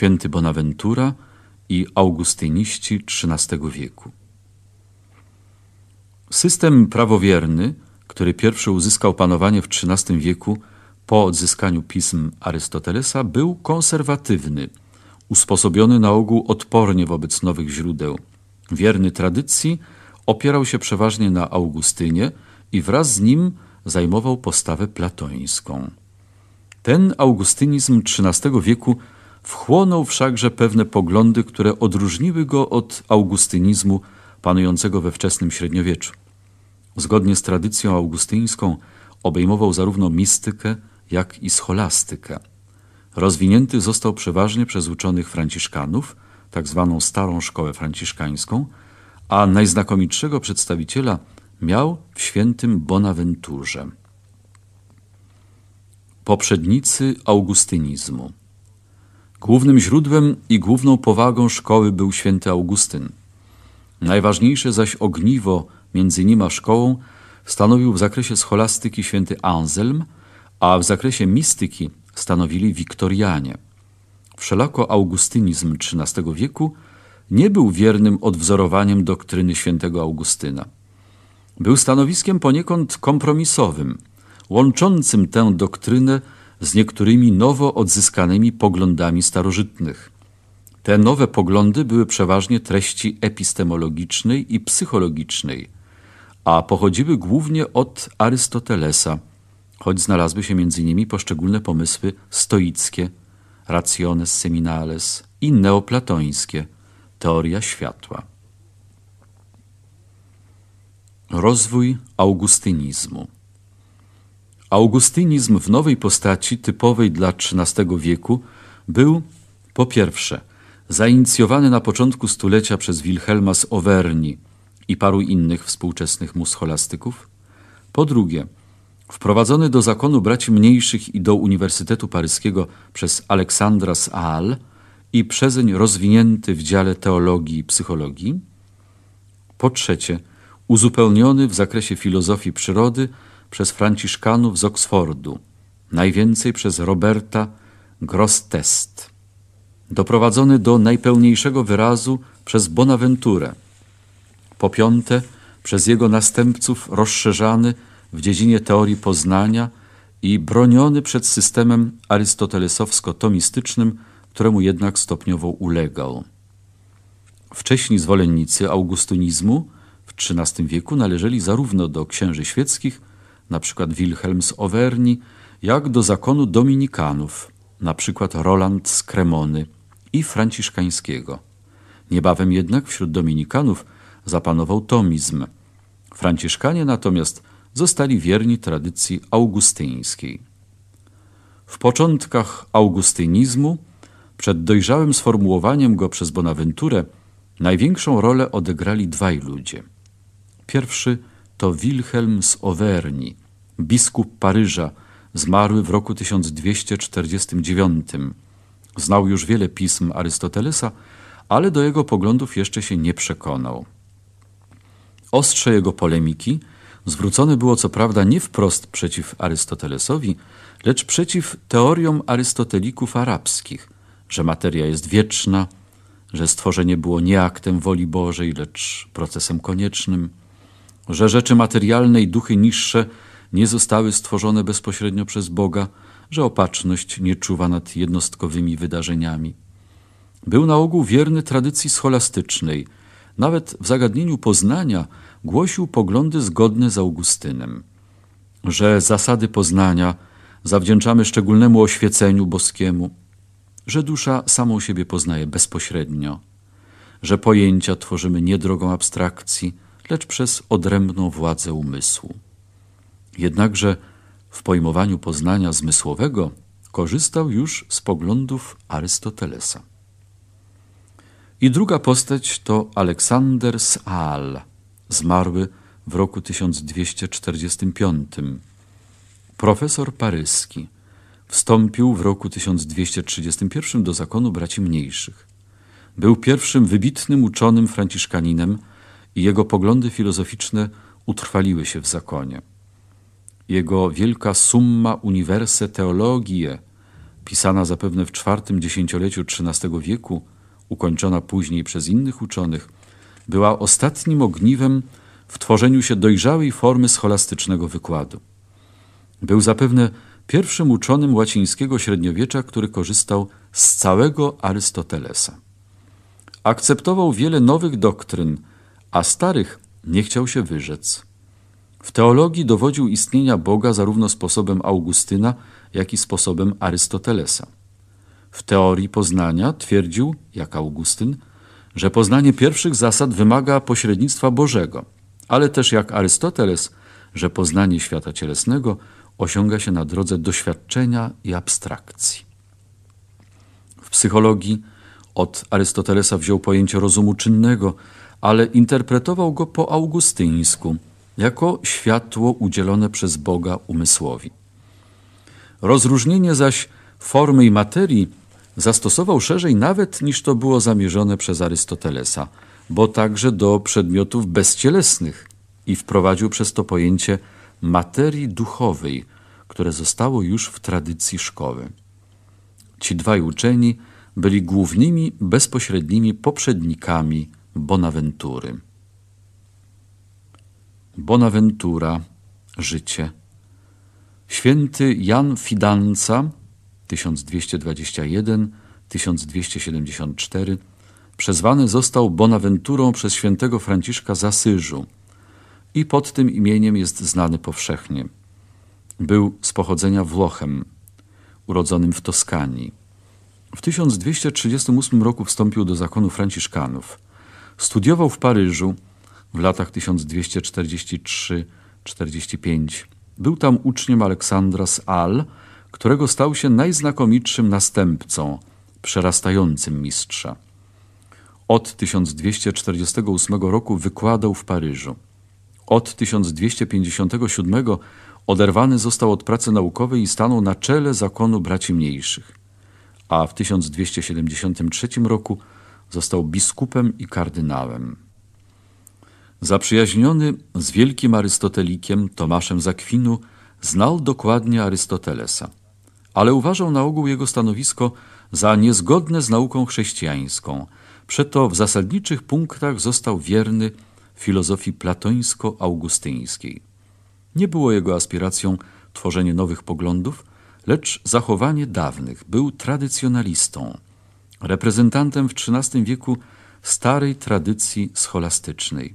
święty Bonaventura i augustyniści XIII wieku. System prawowierny, który pierwszy uzyskał panowanie w XIII wieku po odzyskaniu pism Arystotelesa, był konserwatywny, usposobiony na ogół odpornie wobec nowych źródeł. Wierny tradycji opierał się przeważnie na Augustynie i wraz z nim zajmował postawę platońską. Ten augustynizm XIII wieku Wchłonął wszakże pewne poglądy, które odróżniły go od augustynizmu panującego we wczesnym średniowieczu. Zgodnie z tradycją augustyńską obejmował zarówno mistykę, jak i scholastykę. Rozwinięty został przeważnie przez uczonych franciszkanów, tak zwaną Starą Szkołę Franciszkańską, a najznakomitszego przedstawiciela miał w świętym Bonaventurze. Poprzednicy augustynizmu Głównym źródłem i główną powagą szkoły był święty Augustyn. Najważniejsze zaś ogniwo między nim a szkołą stanowił w zakresie scholastyki święty Anselm, a w zakresie mistyki stanowili wiktorianie. Wszelako augustynizm XIII wieku nie był wiernym odwzorowaniem doktryny świętego Augustyna. Był stanowiskiem poniekąd kompromisowym, łączącym tę doktrynę z niektórymi nowo odzyskanymi poglądami starożytnych. Te nowe poglądy były przeważnie treści epistemologicznej i psychologicznej, a pochodziły głównie od Arystotelesa, choć znalazły się między nimi poszczególne pomysły stoickie, rationes seminales i neoplatońskie, teoria światła. Rozwój augustynizmu. Augustynizm w nowej postaci typowej dla XIII wieku był po pierwsze zainicjowany na początku stulecia przez Wilhelma z Owerni i paru innych współczesnych mu scholastyków, po drugie wprowadzony do zakonu braci mniejszych i do Uniwersytetu Paryskiego przez Aleksandra z Aal i przezeń rozwinięty w dziale teologii i psychologii, po trzecie uzupełniony w zakresie filozofii przyrody przez Franciszkanów z Oksfordu, najwięcej przez Roberta Grostest. Doprowadzony do najpełniejszego wyrazu przez Bonaventurę. Po piąte, przez jego następców rozszerzany w dziedzinie teorii poznania i broniony przed systemem arystotelesowsko-tomistycznym, któremu jednak stopniowo ulegał. Wcześni zwolennicy augustynizmu w XIII wieku należeli zarówno do księży świeckich, np. Wilhelm z Owerni, jak do zakonu dominikanów, np. Roland z Kremony i franciszkańskiego. Niebawem jednak wśród dominikanów zapanował tomizm. Franciszkanie natomiast zostali wierni tradycji augustyńskiej. W początkach augustynizmu, przed dojrzałym sformułowaniem go przez Bonaventurę, największą rolę odegrali dwaj ludzie. Pierwszy – to Wilhelm z Owerni, biskup Paryża, zmarły w roku 1249. Znał już wiele pism Arystotelesa, ale do jego poglądów jeszcze się nie przekonał. Ostrze jego polemiki zwrócone było co prawda nie wprost przeciw Arystotelesowi, lecz przeciw teoriom arystotelików arabskich, że materia jest wieczna, że stworzenie było nie aktem woli Bożej, lecz procesem koniecznym – że rzeczy materialne i duchy niższe nie zostały stworzone bezpośrednio przez Boga, że opatrzność nie czuwa nad jednostkowymi wydarzeniami. Był na ogół wierny tradycji scholastycznej, nawet w zagadnieniu poznania głosił poglądy zgodne z Augustynem, że zasady poznania zawdzięczamy szczególnemu oświeceniu boskiemu, że dusza samą siebie poznaje bezpośrednio, że pojęcia tworzymy nie drogą abstrakcji, lecz przez odrębną władzę umysłu. Jednakże w pojmowaniu poznania zmysłowego korzystał już z poglądów Arystotelesa. I druga postać to Aleksander z Al, zmarły w roku 1245. Profesor paryski. Wstąpił w roku 1231 do zakonu braci mniejszych. Był pierwszym wybitnym uczonym franciszkaninem – i jego poglądy filozoficzne utrwaliły się w zakonie. Jego wielka Summa Universe Theologiae, pisana zapewne w czwartym dziesięcioleciu XIII wieku, ukończona później przez innych uczonych, była ostatnim ogniwem w tworzeniu się dojrzałej formy scholastycznego wykładu. Był zapewne pierwszym uczonym łacińskiego średniowiecza, który korzystał z całego Arystotelesa. Akceptował wiele nowych doktryn, a starych nie chciał się wyrzec. W teologii dowodził istnienia Boga zarówno sposobem Augustyna, jak i sposobem Arystotelesa. W teorii poznania twierdził, jak Augustyn, że poznanie pierwszych zasad wymaga pośrednictwa Bożego, ale też jak Arystoteles, że poznanie świata cielesnego osiąga się na drodze doświadczenia i abstrakcji. W psychologii od Arystotelesa wziął pojęcie rozumu czynnego – ale interpretował go po augustyńsku, jako światło udzielone przez Boga umysłowi. Rozróżnienie zaś formy i materii zastosował szerzej nawet niż to było zamierzone przez Arystotelesa, bo także do przedmiotów bezcielesnych i wprowadził przez to pojęcie materii duchowej, które zostało już w tradycji szkoły. Ci dwaj uczeni byli głównymi bezpośrednimi poprzednikami Bonaventury. Bonaventura, życie. Święty Jan Fidanza 1221-1274 przezwany został Bonaventurą przez świętego Franciszka z Asyżu i pod tym imieniem jest znany powszechnie. Był z pochodzenia Włochem, urodzonym w Toskanii. W 1238 roku wstąpił do zakonu Franciszkanów. Studiował w Paryżu w latach 1243-45. Był tam uczniem Aleksandra z Al, którego stał się najznakomitszym następcą, przerastającym mistrza. Od 1248 roku wykładał w Paryżu. Od 1257 oderwany został od pracy naukowej i stanął na czele zakonu braci mniejszych. A w 1273 roku Został biskupem i kardynałem. Zaprzyjaźniony z wielkim Arystotelikiem Tomaszem Zakwinu znał dokładnie Arystotelesa, ale uważał na ogół jego stanowisko za niezgodne z nauką chrześcijańską. Przeto w zasadniczych punktach został wierny filozofii platońsko-augustyńskiej. Nie było jego aspiracją tworzenie nowych poglądów, lecz zachowanie dawnych. Był tradycjonalistą reprezentantem w XIII wieku starej tradycji scholastycznej.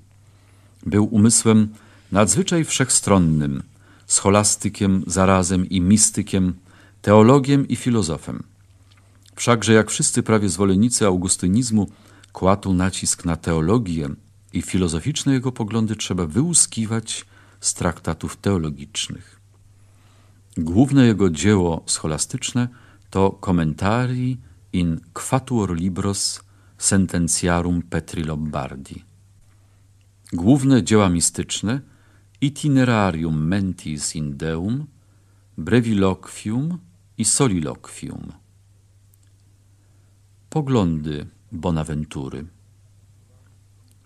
Był umysłem nadzwyczaj wszechstronnym, scholastykiem zarazem i mistykiem, teologiem i filozofem. Wszakże jak wszyscy prawie zwolennicy augustynizmu kładł nacisk na teologię i filozoficzne jego poglądy trzeba wyłuskiwać z traktatów teologicznych. Główne jego dzieło scholastyczne to komentarii in quatuor libros sentenciarum Petri Lombardi. Główne dzieła mistyczne Itinerarium mentis in deum, Breviloquium i Soliloquium. Poglądy Bonaventury.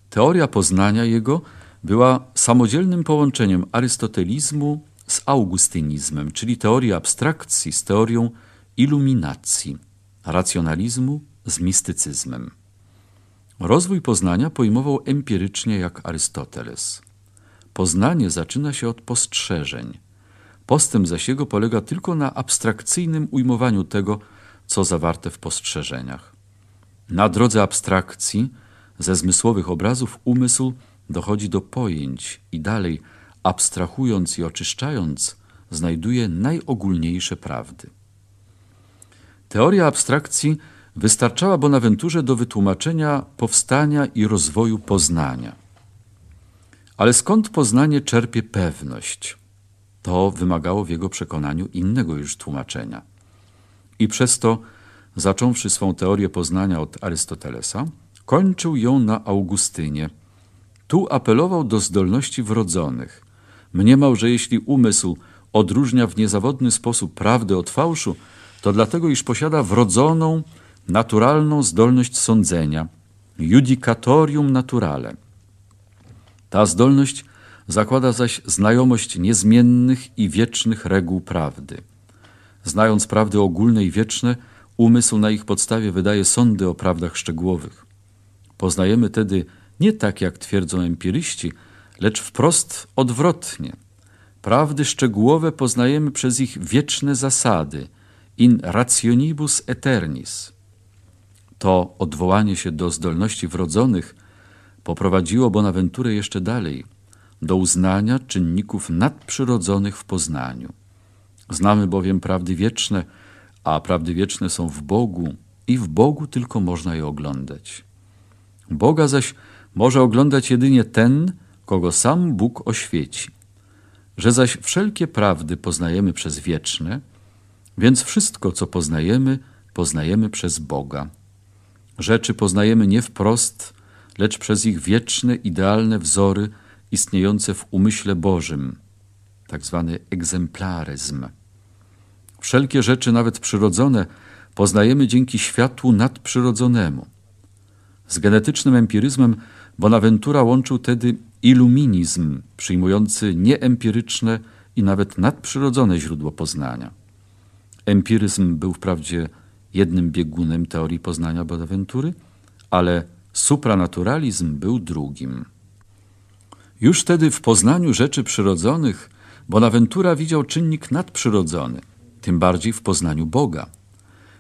Teoria poznania jego była samodzielnym połączeniem arystotelizmu z augustynizmem, czyli teorii abstrakcji z teorią iluminacji racjonalizmu z mistycyzmem. Rozwój poznania pojmował empirycznie jak Arystoteles. Poznanie zaczyna się od postrzeżeń. Postęp zaś jego polega tylko na abstrakcyjnym ujmowaniu tego, co zawarte w postrzeżeniach. Na drodze abstrakcji, ze zmysłowych obrazów, umysł dochodzi do pojęć i dalej, abstrahując i oczyszczając, znajduje najogólniejsze prawdy. Teoria abstrakcji wystarczała Bonaventurze do wytłumaczenia powstania i rozwoju poznania. Ale skąd poznanie czerpie pewność? To wymagało w jego przekonaniu innego już tłumaczenia. I przez to, zacząwszy swą teorię poznania od Arystotelesa, kończył ją na Augustynie. Tu apelował do zdolności wrodzonych. Mniemał, że jeśli umysł odróżnia w niezawodny sposób prawdę od fałszu, to dlatego, iż posiada wrodzoną, naturalną zdolność sądzenia, judicatorium naturale. Ta zdolność zakłada zaś znajomość niezmiennych i wiecznych reguł prawdy. Znając prawdy ogólne i wieczne, umysł na ich podstawie wydaje sądy o prawdach szczegółowych. Poznajemy tedy nie tak, jak twierdzą empiryści, lecz wprost odwrotnie. Prawdy szczegółowe poznajemy przez ich wieczne zasady – in rationibus eternis. To odwołanie się do zdolności wrodzonych poprowadziło Bonaventurę jeszcze dalej, do uznania czynników nadprzyrodzonych w poznaniu. Znamy bowiem prawdy wieczne, a prawdy wieczne są w Bogu i w Bogu tylko można je oglądać. Boga zaś może oglądać jedynie ten, kogo sam Bóg oświeci. Że zaś wszelkie prawdy poznajemy przez wieczne – więc wszystko, co poznajemy, poznajemy przez Boga. Rzeczy poznajemy nie wprost, lecz przez ich wieczne, idealne wzory istniejące w umyśle Bożym, tak zwany egzemplaryzm. Wszelkie rzeczy, nawet przyrodzone, poznajemy dzięki światłu nadprzyrodzonemu. Z genetycznym empiryzmem Bonaventura łączył tedy iluminizm, przyjmujący nieempiryczne i nawet nadprzyrodzone źródło poznania. Empiryzm był wprawdzie jednym biegunem teorii poznania Bonaventury, ale supranaturalizm był drugim. Już wtedy w poznaniu rzeczy przyrodzonych Bonaventura widział czynnik nadprzyrodzony, tym bardziej w poznaniu Boga.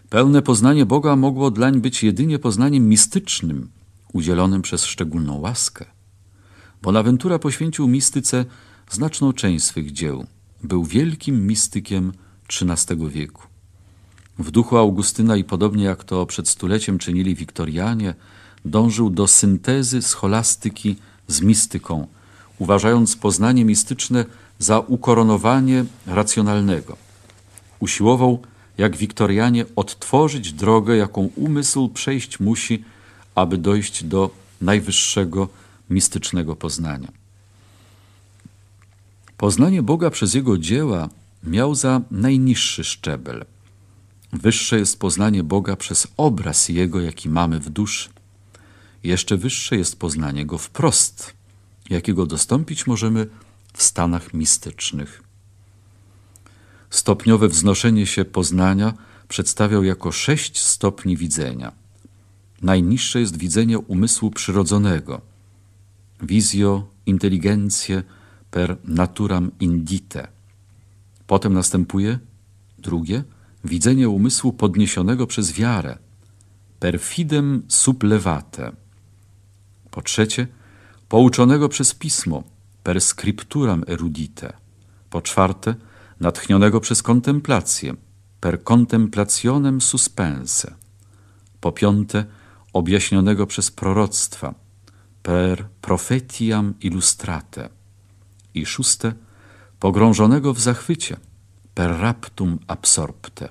Pełne poznanie Boga mogło dlań być jedynie poznaniem mistycznym, udzielonym przez szczególną łaskę. Bonaventura poświęcił mistyce znaczną część swych dzieł. Był wielkim mistykiem XIII wieku. W duchu Augustyna i podobnie jak to przed stuleciem czynili Wiktorianie, dążył do syntezy scholastyki z mistyką, uważając poznanie mistyczne za ukoronowanie racjonalnego. Usiłował, jak Wiktorianie, odtworzyć drogę, jaką umysł przejść musi, aby dojść do najwyższego mistycznego poznania. Poznanie Boga przez jego dzieła miał za najniższy szczebel. Wyższe jest poznanie Boga przez obraz Jego, jaki mamy w duszy. Jeszcze wyższe jest poznanie Go wprost, jakiego dostąpić możemy w stanach mistycznych. Stopniowe wznoszenie się poznania przedstawiał jako sześć stopni widzenia. Najniższe jest widzenie umysłu przyrodzonego. wizjo, inteligencje per naturam indite – Potem następuje drugie widzenie umysłu podniesionego przez wiarę, perfidem sublevate. Po trzecie, pouczonego przez pismo, per scripturam erudite. Po czwarte, natchnionego przez kontemplację, per contemplationem suspense. Po piąte, objaśnionego przez proroctwa, per profetiam illustrate. I szóste, pogrążonego w zachwycie, per raptum absorpte.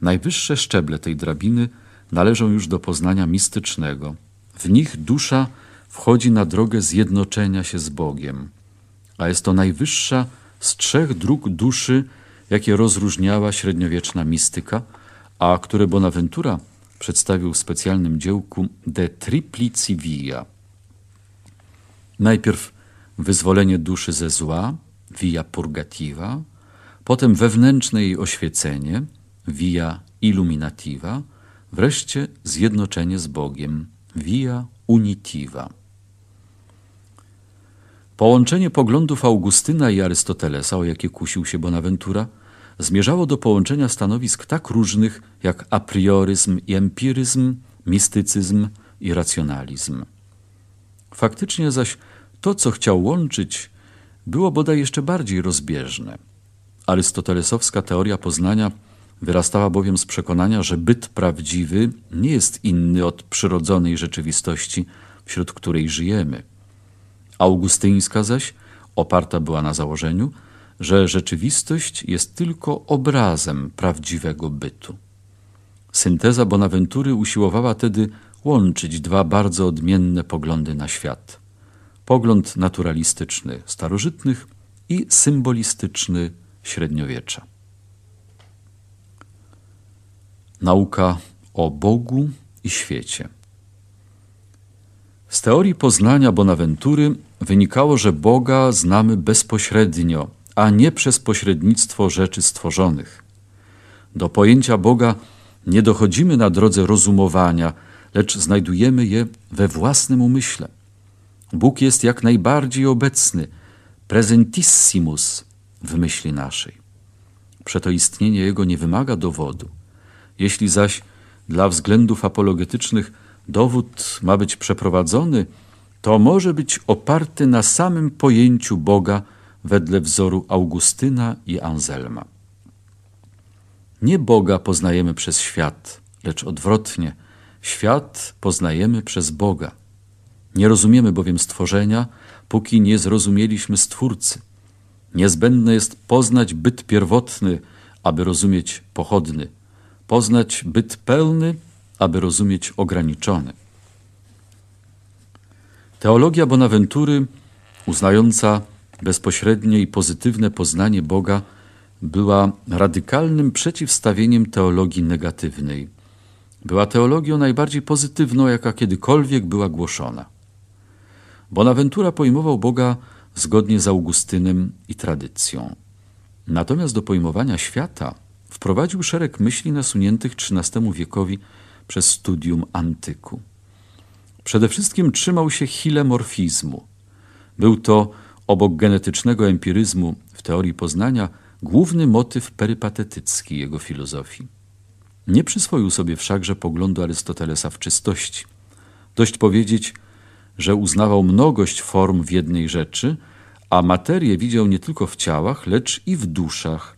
Najwyższe szczeble tej drabiny należą już do poznania mistycznego. W nich dusza wchodzi na drogę zjednoczenia się z Bogiem, a jest to najwyższa z trzech dróg duszy, jakie rozróżniała średniowieczna mistyka, a które Bonaventura przedstawił w specjalnym dziełku De Triplici Via. Najpierw wyzwolenie duszy ze zła, via purgativa, potem wewnętrzne jej oświecenie, via illuminativa, wreszcie zjednoczenie z Bogiem, via unitiva. Połączenie poglądów Augustyna i Arystotelesa, o jakie kusił się Bonaventura, zmierzało do połączenia stanowisk tak różnych jak a i empiryzm, mistycyzm i racjonalizm. Faktycznie zaś to, co chciał łączyć, było bodaj jeszcze bardziej rozbieżne. Arystotelesowska teoria poznania wyrastała bowiem z przekonania, że byt prawdziwy nie jest inny od przyrodzonej rzeczywistości, wśród której żyjemy. Augustyńska zaś oparta była na założeniu, że rzeczywistość jest tylko obrazem prawdziwego bytu. Synteza Bonaventury usiłowała tedy łączyć dwa bardzo odmienne poglądy na świat pogląd naturalistyczny starożytnych i symbolistyczny średniowiecza. Nauka o Bogu i świecie. Z teorii poznania Bonaventury wynikało, że Boga znamy bezpośrednio, a nie przez pośrednictwo rzeczy stworzonych. Do pojęcia Boga nie dochodzimy na drodze rozumowania, lecz znajdujemy je we własnym umyśle. Bóg jest jak najbardziej obecny, presentissimus w myśli naszej. Przeto istnienie Jego nie wymaga dowodu. Jeśli zaś dla względów apologetycznych dowód ma być przeprowadzony, to może być oparty na samym pojęciu Boga wedle wzoru Augustyna i Anselma. Nie Boga poznajemy przez świat, lecz odwrotnie, świat poznajemy przez Boga. Nie rozumiemy bowiem stworzenia, póki nie zrozumieliśmy Stwórcy. Niezbędne jest poznać byt pierwotny, aby rozumieć pochodny, poznać byt pełny, aby rozumieć ograniczony. Teologia Bonaventury, uznająca bezpośrednie i pozytywne poznanie Boga, była radykalnym przeciwstawieniem teologii negatywnej. Była teologią najbardziej pozytywną, jaka kiedykolwiek była głoszona. Bonaventura pojmował Boga zgodnie z Augustynem i tradycją. Natomiast do pojmowania świata wprowadził szereg myśli nasuniętych XIII wiekowi przez studium antyku. Przede wszystkim trzymał się chilemorfizmu. Był to, obok genetycznego empiryzmu w teorii poznania, główny motyw perypatetycki jego filozofii. Nie przyswoił sobie wszakże poglądu Arystotelesa w czystości. Dość powiedzieć – że uznawał mnogość form w jednej rzeczy, a materię widział nie tylko w ciałach, lecz i w duszach.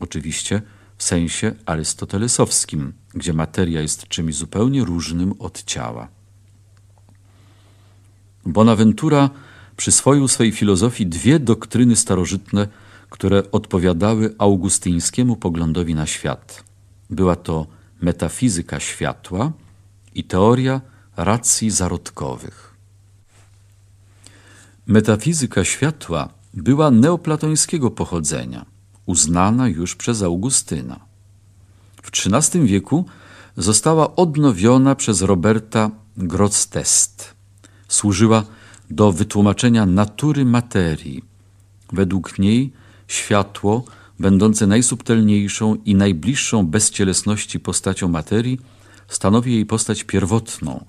Oczywiście w sensie arystotelesowskim, gdzie materia jest czymś zupełnie różnym od ciała. Bonaventura przyswoił swej filozofii dwie doktryny starożytne, które odpowiadały augustyńskiemu poglądowi na świat. Była to metafizyka światła i teoria racji zarodkowych. Metafizyka światła była neoplatońskiego pochodzenia, uznana już przez Augustyna. W XIII wieku została odnowiona przez Roberta Grotstest. Służyła do wytłumaczenia natury materii. Według niej światło, będące najsubtelniejszą i najbliższą bezcielesności postacią materii, stanowi jej postać pierwotną,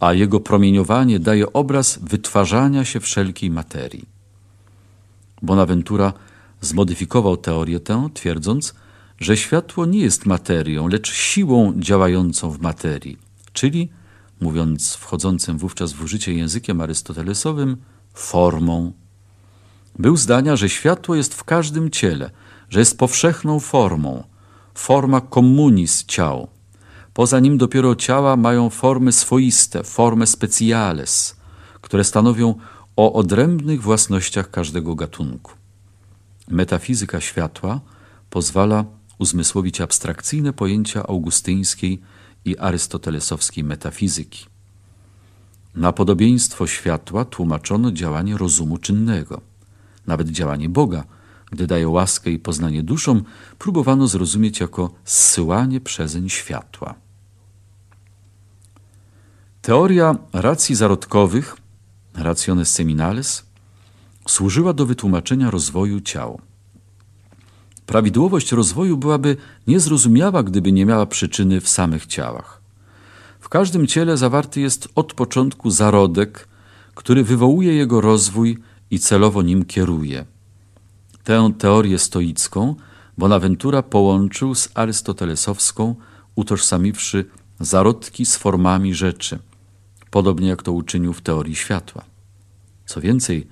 a jego promieniowanie daje obraz wytwarzania się wszelkiej materii. Bonaventura zmodyfikował teorię tę, twierdząc, że światło nie jest materią, lecz siłą działającą w materii, czyli, mówiąc wchodzącym wówczas w użycie językiem arystotelesowym, formą. Był zdania, że światło jest w każdym ciele, że jest powszechną formą, forma communis ciał – Poza nim dopiero ciała mają formy swoiste, formy speciales, które stanowią o odrębnych własnościach każdego gatunku. Metafizyka światła pozwala uzmysłowić abstrakcyjne pojęcia augustyńskiej i arystotelesowskiej metafizyki. Na podobieństwo światła tłumaczono działanie rozumu czynnego. Nawet działanie Boga, gdy daje łaskę i poznanie duszom, próbowano zrozumieć jako zsyłanie przezeń światła. Teoria racji zarodkowych, rationes seminales, służyła do wytłumaczenia rozwoju ciała. Prawidłowość rozwoju byłaby niezrozumiała, gdyby nie miała przyczyny w samych ciałach. W każdym ciele zawarty jest od początku zarodek, który wywołuje jego rozwój i celowo nim kieruje. Tę teorię stoicką Bonaventura połączył z arystotelesowską, utożsamiwszy zarodki z formami rzeczy – podobnie jak to uczynił w teorii światła. Co więcej,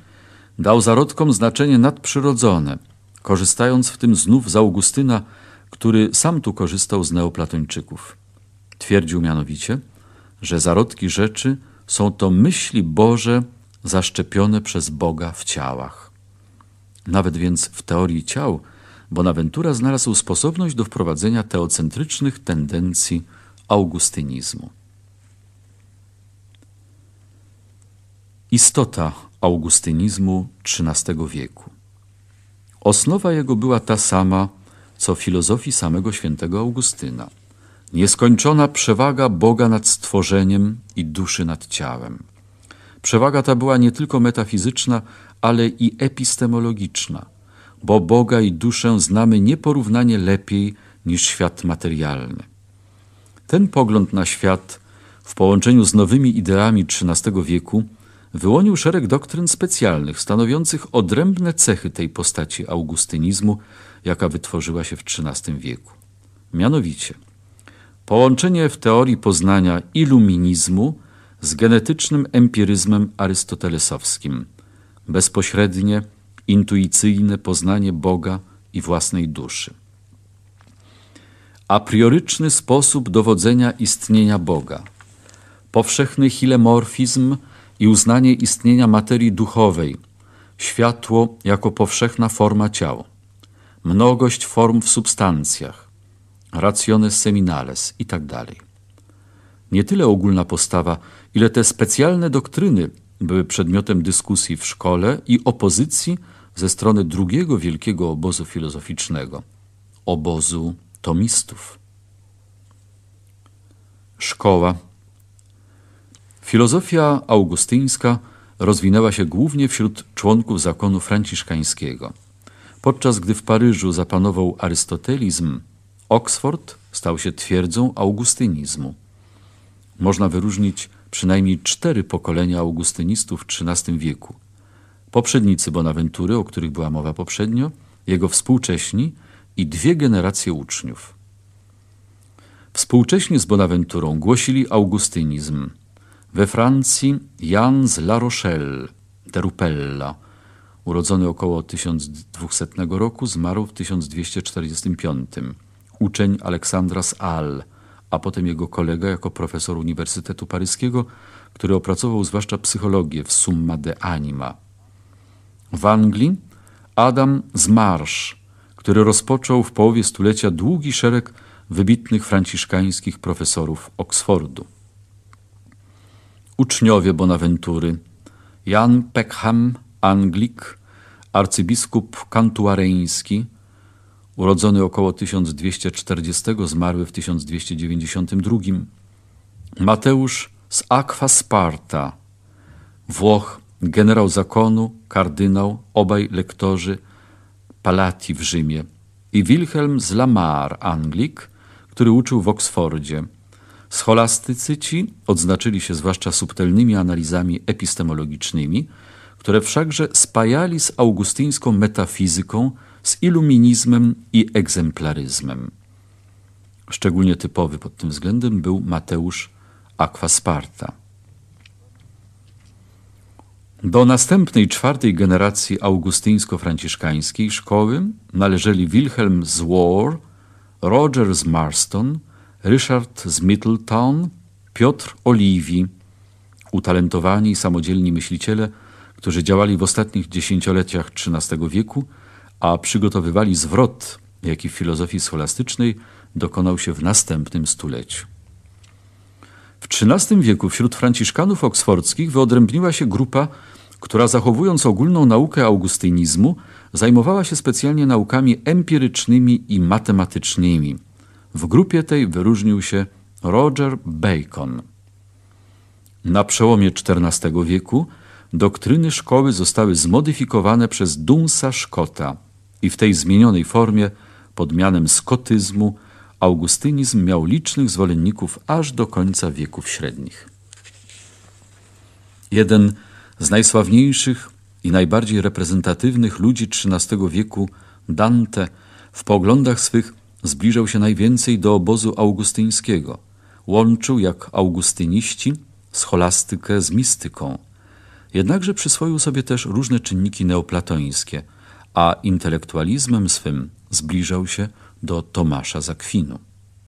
dał zarodkom znaczenie nadprzyrodzone, korzystając w tym znów z Augustyna, który sam tu korzystał z neoplatończyków. Twierdził mianowicie, że zarodki rzeczy są to myśli Boże zaszczepione przez Boga w ciałach. Nawet więc w teorii ciał Bonaventura znalazł sposobność do wprowadzenia teocentrycznych tendencji augustynizmu. Istota augustynizmu XIII wieku. Osnowa jego była ta sama, co filozofii samego świętego Augustyna. Nieskończona przewaga Boga nad stworzeniem i duszy nad ciałem. Przewaga ta była nie tylko metafizyczna, ale i epistemologiczna, bo Boga i duszę znamy nieporównanie lepiej niż świat materialny. Ten pogląd na świat w połączeniu z nowymi ideami XIII wieku – wyłonił szereg doktryn specjalnych, stanowiących odrębne cechy tej postaci augustynizmu, jaka wytworzyła się w XIII wieku. Mianowicie połączenie w teorii poznania iluminizmu z genetycznym empiryzmem arystotelesowskim, bezpośrednie, intuicyjne poznanie Boga i własnej duszy. a Aprioryczny sposób dowodzenia istnienia Boga, powszechny hilemorfizm i uznanie istnienia materii duchowej, światło jako powszechna forma ciał, mnogość form w substancjach, rationes seminales itd. Tak Nie tyle ogólna postawa, ile te specjalne doktryny były przedmiotem dyskusji w szkole i opozycji ze strony drugiego wielkiego obozu filozoficznego obozu tomistów. Szkoła Filozofia augustyńska rozwinęła się głównie wśród członków zakonu franciszkańskiego. Podczas gdy w Paryżu zapanował arystotelizm, Oksford stał się twierdzą augustynizmu. Można wyróżnić przynajmniej cztery pokolenia augustynistów w XIII wieku. Poprzednicy Bonaventury, o których była mowa poprzednio, jego współcześni i dwie generacje uczniów. Współcześnie z Bonaventurą głosili augustynizm, we Francji Jan z La Rochelle de Rupella, urodzony około 1200 roku, zmarł w 1245. Uczeń Aleksandra z Al, a potem jego kolega jako profesor Uniwersytetu Paryskiego, który opracował zwłaszcza psychologię w Summa de Anima. W Anglii Adam z Marsz, który rozpoczął w połowie stulecia długi szereg wybitnych franciszkańskich profesorów Oksfordu. Uczniowie Bonaventury Jan Peckham, Anglik, arcybiskup kantuareński, urodzony około 1240, zmarły w 1292. Mateusz z Aqua Sparta, Włoch, generał zakonu, kardynał, obaj lektorzy Palati w Rzymie i Wilhelm z Lamar, Anglik, który uczył w Oksfordzie. Scholastycyci odznaczyli się zwłaszcza subtelnymi analizami epistemologicznymi, które wszakże spajali z augustyńską metafizyką, z iluminizmem i egzemplaryzmem. Szczególnie typowy pod tym względem był Mateusz Aquasparta. Do następnej czwartej generacji augustyńsko-franciszkańskiej szkoły należeli Wilhelm Zwor, Rogers Marston, Ryszard z Middletown, Piotr Oliwi, utalentowani i samodzielni myśliciele, którzy działali w ostatnich dziesięcioleciach XIII wieku, a przygotowywali zwrot, jaki w filozofii scholastycznej dokonał się w następnym stuleciu. W XIII wieku wśród franciszkanów oksfordzkich wyodrębniła się grupa, która zachowując ogólną naukę augustynizmu, zajmowała się specjalnie naukami empirycznymi i matematycznymi – w grupie tej wyróżnił się Roger Bacon. Na przełomie XIV wieku doktryny szkoły zostały zmodyfikowane przez Dunsa Szkota i w tej zmienionej formie, pod mianem skotyzmu, augustynizm miał licznych zwolenników aż do końca wieków średnich. Jeden z najsławniejszych i najbardziej reprezentatywnych ludzi XIII wieku, Dante, w poglądach swych zbliżał się najwięcej do obozu augustyńskiego. Łączył, jak augustyniści, scholastykę z mistyką. Jednakże przyswoił sobie też różne czynniki neoplatońskie, a intelektualizmem swym zbliżał się do Tomasza Zakwinu.